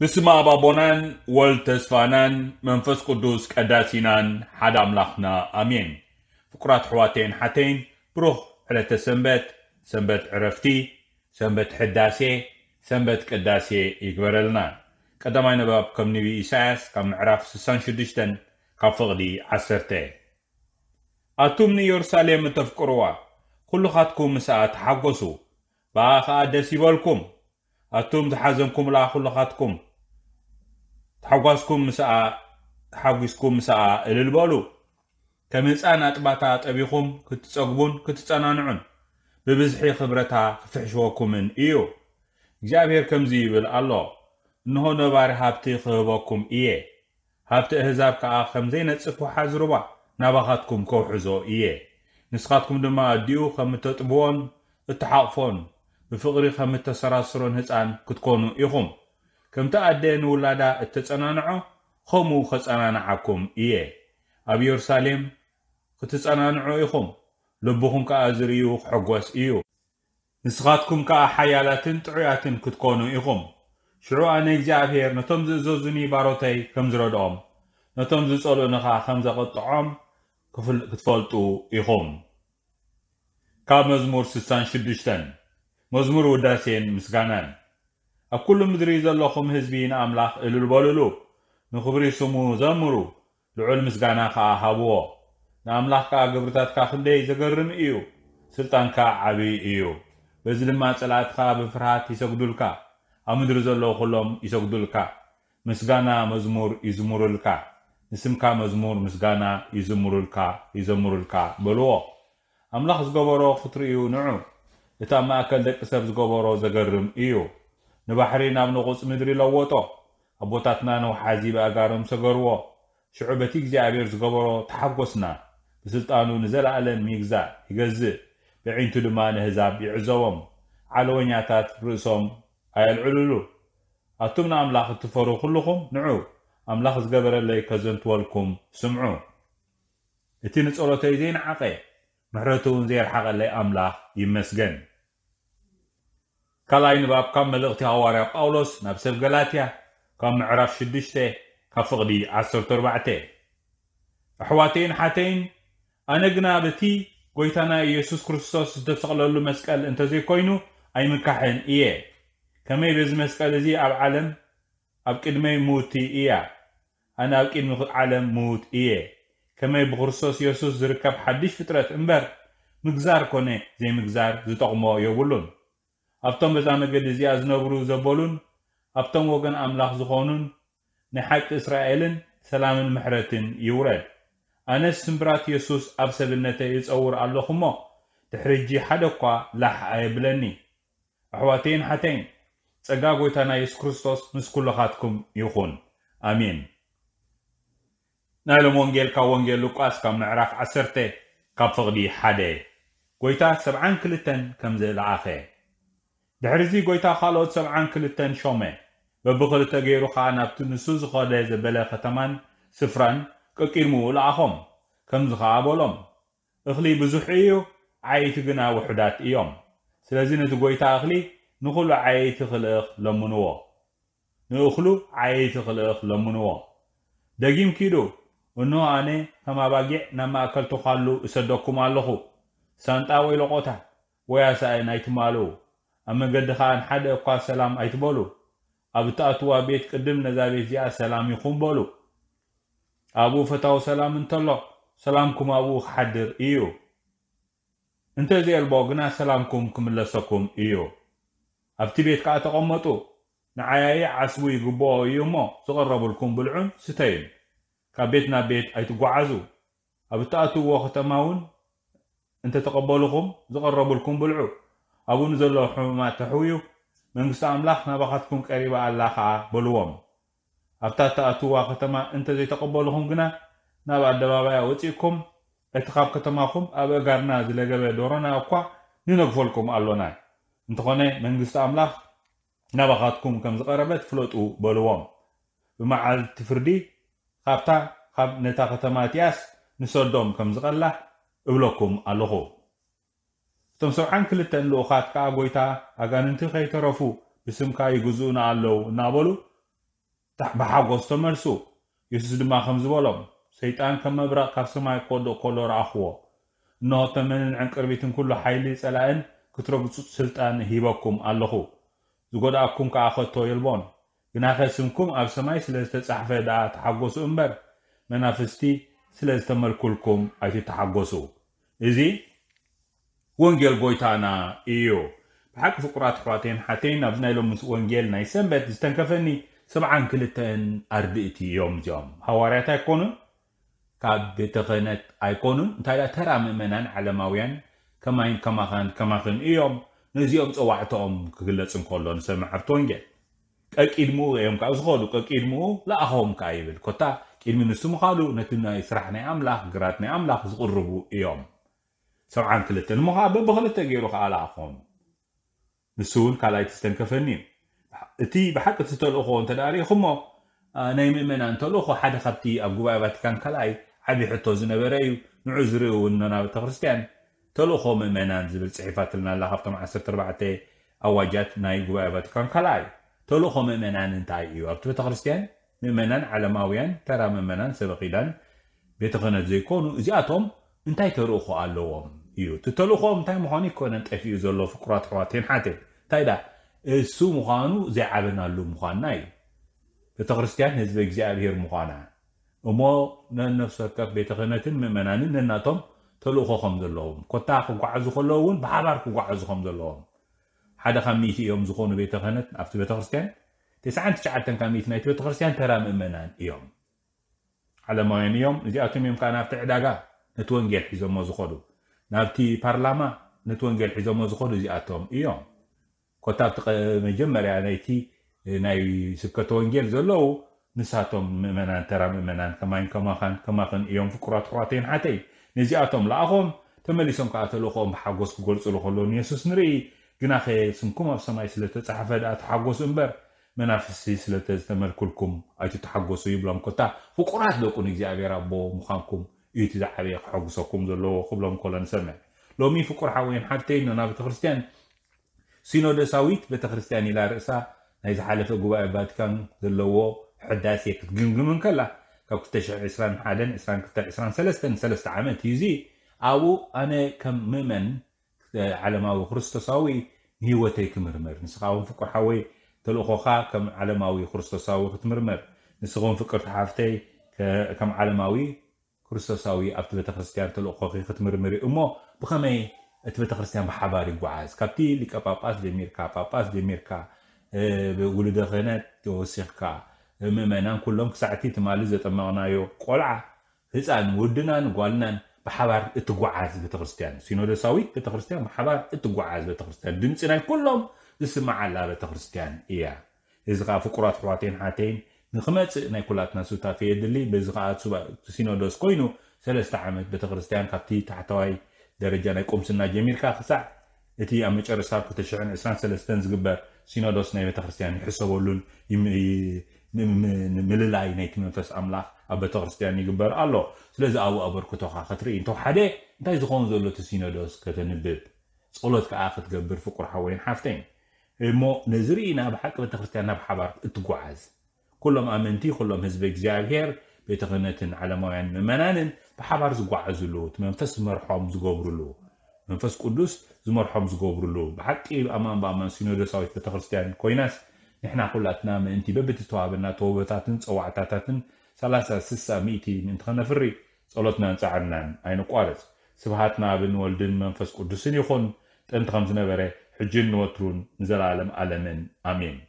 በስማ ባቦናን ወልድ ተስፋናን መንፈስ ቅዱስ ቀዳሲናን ሓደ ኣምላኽና ኣሜን ፍቁራት ኣሕዋተይን ሓተይን ብሩኽ ዕለተ ሰንበት ሰንበት ዕረፍቲ ሰንበት ሕዳሴ ሰንበት ቅዳሴ ይግበረልና ቀዳማይ ንባብ ከም ንቢ ኢሳያስ ካብ ምዕራፍ 66 ካብ ፍቕዲ 10 ኣቱም ንኢየሩሳሌም እተፍቅርዋ ኩሉኻትኩም ምስኣ ተሓጐሱ ብኣ ኸዓ ደስ ይበልኩም ኣቱም ዝሓዘንኩምላ ኩሉኻትኩም حقوسكم مساء حقوسكم مساء للبالو كم إنسان أتبعت أبيكم كنت تسقبون كنت تنانعون ببزح خبرتها فحشوكم من إيو جابير كم زيب الله نهو نبار هابتي خبركم إيه هابتي هزاب كآخم زين تسفو حزروا نبغتكم كوحزو إيه نسخاتكم دما ديو خم تتبون التحقفون بفقري خم التسراسرون هزان كتكونوا إيهم كمتا أدين ولادا التسانانعو خمو خسانانعكم إيه أبي يرساليم خسانانعو إخم لبهم كأزريو خقواس إيو نسخاتكم كأحيالاتن تعياتن كتكونو إخم شروع أنيك جابهير نتمز زوزني باروتي كمزرودوم نتمز سولو نخا خمزة قطعوم كتفالتو إخم كاب مزمور ستان شدوشتن مزمور وداسين مسغانان ኣብ ኩሉ ምድሪ ዘለኹም ህዝቢ ንኣምላኽ እልል በልሉ ንኽብሪ ስሙ ዘምሩ ልዑል ምስጋና ከዓ ሃብዎ ንኣምላኽ ከዓ ግብርታትካ ክንደይ ዘገርም እዩ ስልጣንካ ዓብዪ እዩ በዚ ድማ ጸላእትካ ብፍርሃት ይሰግዱልካ ኣብ ምድሪ ዘለዉ ኩሎም ይሰግዱልካ ምስጋና መዝሙር ይዝሙሩልካ ንስምካ መዝሙር ምስጋና ይዝምሩልካ ይዘምሩልካ በልዎ ኣምላኽ ዝገበሮ ክትርእዩ ንዑ እቲ ኣብ ማእከል ደቂ ሰብ ዝገበሮ ዘገርም እዩ ንባሕሪ ናብ ንቑፅ ምድሪ ለወጦ ኣቦታትና ነውሓዚ ብኣጋሮም ሰገርዎ ሽዑ በቲ እግዚኣብሔር ዝገበሮ ተሓጐስና ብስልጣኑ ንዘለኣለም ይግዛእ ይገዝእ ብዒንቱ ድማ ንህዛብ ይዕዘቦም ዓለወኛታት ርእሶም ኣየልዕልሉ ኣቱም ንኣምላኽ እትፈሩ ኩልኹም ንዑ ኣምላኽ ዝገበረለይ ከዘንትወልኩም ስምዑ እቲ ንጸሎተይ ዘይነዓቐ ምሕረቱ እውን ዘየርሓቐለይ ኣምላኽ ይመስገን ካልኣይ ንባብ ካብ መልእኽቲ ሃዋርያ ጳውሎስ ናብ ሰብ ገላትያ ካብ ምዕራፍ 6 ካብ ፍቕዲ 14 ኣሕዋተይን ሓተይን ኣነ ግና በቲ ጎይታና ኢየሱስ ክርስቶስ ዝተሰቕለሉ መስቀል እንተዘይኮይኑ ኣይምካሕን እየ ከመይ በዚ መስቀል እዚ ኣብ ዓለም ኣብ ቅድመይ ምውቲ እያ ኣነ ኣብ ቅድሚ ዓለም ምውት እየ ከመይ ብክርስቶስ ኢየሱስ ዝርከብ ሓድሽ ፍጥረት እምበር ምግዛር ኮነ ዘይምግዛር ዝጠቕሞ የብሉን ኣብቶም በዛ መገዲ እዚኣ ዝነብሩ ዘበሉን ኣብቶም ወገን ኣምላኽ ዝኾኑን ንሓቂ እስራኤልን ሰላምን ምሕረትን ይውረድ ኣነስ ስምብራት የሱስ ኣብ ሰብነተይ ይፀውር ኣለኹ እሞ ድሕሪ እጂ ሓደ እኳ ላሕ ኣየብለኒ ኣሕዋተይን ሓተይን ጸጋ ጐይታ ናይ የሱስ ክርስቶስ ምስ ኵለኻትኩም ይኹን ኣሚን ናይ ሎም ወንጌል ካብ ወንጌል ሉቃስ ካብ ምዕራፍ 10 ካብ ፍቕዲ ሓደ ጐይታ 72 ከም ዝለዓኸ ድሕሪ እዚ ጎይታ ካልኦት ሰብዓን ክልተን ሾመ በብክልተ ገይሩ ከዓ ናብቲ ንሱ ዝኸደ ዘበለ ከተማን ስፍራን ቀቂድምኡ ለኣኾም ከምዚ ከዓ በሎም እኽሊ ብዙሕ እዩ ዓይቲ ግና ውሕዳት እዮም ስለዚ ነቲ ጎይታ እኽሊ ንኹሉ ዓይቲ ክልእኽ ለምንዎ ንእኽሉ ዓይቲ ክልእኽ ለምንዎ ደጊም ኪዱ እንሆ ኣነ ከም ኣባጊዕ ናብ ማእከል ትኳሉ እሰደኩም ኣለኹ ሳንጣ ወይ ለቆታ ወያሳእ ናይ ትማልኡ أما قد خان حد يقع سلام أيت بولو أبو تأتوا بيت قدم نزابيت يا سلام يخون بولو أبو فتاو سلام انت الله سلامكم أبو حدر إيو انت زي البوغنا سلامكم كم لسكم إيو أبتي بيت قاعة قمتو نعيي عسوي قبو يومو سقرب لكم بالعن ستين كبيتنا بيت أيت قعزو أبو تأتوا وقت ماون انت تقبلكم زقرب لكم بالعن ኣብኡ ንዘሎ ሕሙማት ተሕውዩ መንግስቲ ኣምላኽ ናባኻትኩም ቀሪባ ኣላ ከዓ በልዎም ኣብታ እተኣትዋ ከተማ እንተዘይተቐበልኹም ግና ናብ ኣደባባያ ወፂእኩም እቲ ካብ ከተማኹም ኣብ እጋርና ዝለገበ ዶሮና እኳ ንነግፈልኩም ኣሎና እንተኾነ መንግስቲ ኣምላኽ ናባኻትኩም ከም ዝቐረበት ፍለጡ በልዎም ብመዓልቲ ፍርዲ ካብታ ካብ ነታ ከተማ እትያስ ንሰዶም ከም ዝቐላሕ እብለኩም ኣለኹ እቶም ሰብዓን ክልተን ልኡኻት ከዓ ጎይታ ኣጋንንቲ ከይተረፉ ብስምካ ይግዝኡና ኣለው እናበሉ ብሓጎስ ተመልሱ የሱስ ድማ ከም ዝበሎም ሰይጣን ከም መብረቕ ካብ ሰማይ ክወድቕ ከሎ ረኣኽዎ እንሆ ተመንን ዕንቅርቢትን ኩሉ ሓይሊ ጸላእን ክትረግፁ ስልጣን ሂበኩም ኣለኹ ዝጎዳእኩም ከዓ ኸቶ የልቦን ግናኸ ስምኩም ኣብ ሰማይ ስለ ዝተጻሕፈ ደኣ ተሓጐሱ እምበር መናፍስቲ ስለ ዝተመልኩልኩም ኣይትተሓጐሱ እዚ ወንጌል ጎይታና እዩ ብሓቂ ፍቁራት ኣሕዋተይን ሓተይን ኣብዚ ናይ ሎም ምስ ወንጌል ናይ ሰንበት ዝተንከፈኒ ሰብዓን ክልተን ኣርድእቲ እዮም እዚኦም ሃዋርያት ኣይኮኑን ካብ ቤተ ክህነት ኣይኮኑን እንታይ ዳ ተራ ምእመናን ዓለማውያን ከማይን ከማኸን ከማኽን እዮም ነዚኦም ፀዋዕቶኦም ክግለፅ እንከሎ ንሰብ ሓብቲ ወንጌል ቀቂድሙ እዮም ካብ ዝኸእሉ ቀቂድሙ ለኣኸም ከዓ ይብል ኮታ ቅድሚ ንሱ ምኻሉ ነቲ ናይ ስራሕ ናይ ኣምላኽ ግራት ናይ ኣምላኽ ዝቕርቡ እዮም سرعان كلتن مغابة بغلتا جيروخ على عقوم نسون كالاي تستنكفني تي بحكة ستو الأخو انت داري خمو نايمي من انت الأخو حد خطي أبقوا باتكان كالاي عبي حطو زنبريو نعزريو وننا بتغرستان تلوخو من منان زبل صحيفات لنا الله خفتم عسر تربعتي أواجات ناي قوة فاتيكان كالاي تلوخو من منان انتاي ايو ابتو بتغرستان من منان علماويان ترى من منان سبقيدان بيتغنات زيكونو زياتهم انتاي تروخو اللوهم እዩ እተልእኾም እንታይ ምዃኑ ይኮነን ጠፊኡ ዘሎ ፍኩራት ኣሕዋትን ሓትት እንታይ ዳ እሱ ምዃኑ ዘይዓበናሉ ምዃንና እዩ ቤተክርስትያን ህዝቢ እግዚኣብሄር ምዃና እሞ ነነፍሲ ወከፍ ቤተ ክህነትን ምእመናንን ነናቶም ተልእኮ ከም ዘለዎም ኮታ ክጓዓዙ ከለዉ እውን ብሓባር ክጓዓዙ ከም ዘለዎም ሓደ ካብ ሚእቲ እዮም ዝኾኑ ቤተ ክህነት ኣብቲ ቤተክርስትያን 99 ካብ ሚእቲ ናይቲ ቤተክርስትያን ተራ ምእመናን እዮም ዓለማውያን እዮም እዚኣቶም እዮም ከዓ ናብቲ ዕዳጋ ነቲ ወንጌል ሒዞሞ ዝኸዱ نابتي بارلاما نتوانجل حزام وزخور زي أتوم إيوم كتاب مجمل يعني تي ناي سكة توانجل زلو نساتهم منان ترى منان كمان كما خان كما خان إيوم فكرات خواتين حتي نزي أتوم لأخوم تمليسون كاتلوخوم حاقوس بقول سلوخولون يسوس نري جناخي سنكم أفسماي سلطة صحفة دات حاقوس إمبر منافسي سلطة زتمر كلكم أجي تحاقوسو يبلام كتا فكرات دوكو نزي أبيرا بو مخانكم يتي زحريق حق سكم ذلوا خبلهم كلن سمع لو مين فكر حوين حتي إنه نبي تخرستيان سينو ده سويت بتخرستياني لا رأسا نيز حالف جوا عباد كان ذلوا حداسي كتجن جمن كلا كاو كتشع إسران حالا إسران كتا إسران سلستن سلست عام تيزي أو أنا كم ممن آه، على ما وخرست صاوي هو تيك مرمر نسقاهم فكر حوي تلو خا كم على ما وخرست صاوي كتمرمر نسقون فكر حافتي كم على ماوي ክርስቶሳዊ ኣብቲ ቤተክርስትያን ተልእኮ ከይክትምርምሪ እሞ ብከመይ እቲ ቤተክርስትያን ብሓባር ይጓዓዝ ካብቲ ሊቀ ጳጳስ ጀሚርካ ጳጳስ ጀሚርካ ውሉደ ክህነት ተወሲኽካ ምእመናን ኩሎም ክሳዕቲ ትማሊ ዘጠመቕናዮ ቆልዓ ህፃን ውድናን ጓልናን ብሓባር እትጓዓዝ ቤተክርስትያን ሲኖዶሳዊት ቤተክርስትያን ብሓባር እትጓዓዝ ቤተክርስትያን ድምፂ ናይ ኩሎም ዝስማዓላ ቤተክርስትያን እያ እዚ ከዓ ፍቁራት ኣሕዋተይን ሓተይን نخمت نيكولاتنا سوتا في يدلي بزغات سوبا سينودوس كوينو سلسة عامت بتغرستيان كابتي تحتوي درجة نيكوم سنة جميل كاخسع اتي اميش ارسال كتشعن اسران سلستان زغبر سينودوس ناي بتغرستيان يحسوا لون ملللاي نيك منفس املاخ اب بتغرستيان يغبر الو سلسة او ابر كتوخا خطري انتو حدي انتاي زخون زولو تسينودوس كتنبب صلوت كاخت غبر فقر حوين حافتين مو نزرينا بحق بتغرستيان بحبار اتقعز كلهم امنتي كلهم حزب اغزابير بتقنتن على ما ين منانن بحبر زغعزلو منفس مرحوم زغبرلو منفس قدوس زمرحوم زغبرلو بحقي امام بامن سينودساو بتخرستيان كويناس نحنا كلاتنا منتي ببتتوابنا توبتاتن صواعتاتاتن 30 60 100 من تخنفري صلوتنا نصعنا اين قوارص سبحاتنا بنولدن منفس قدوسن يخون تنتخم زنبره حجن نوترون زلالم علمن امين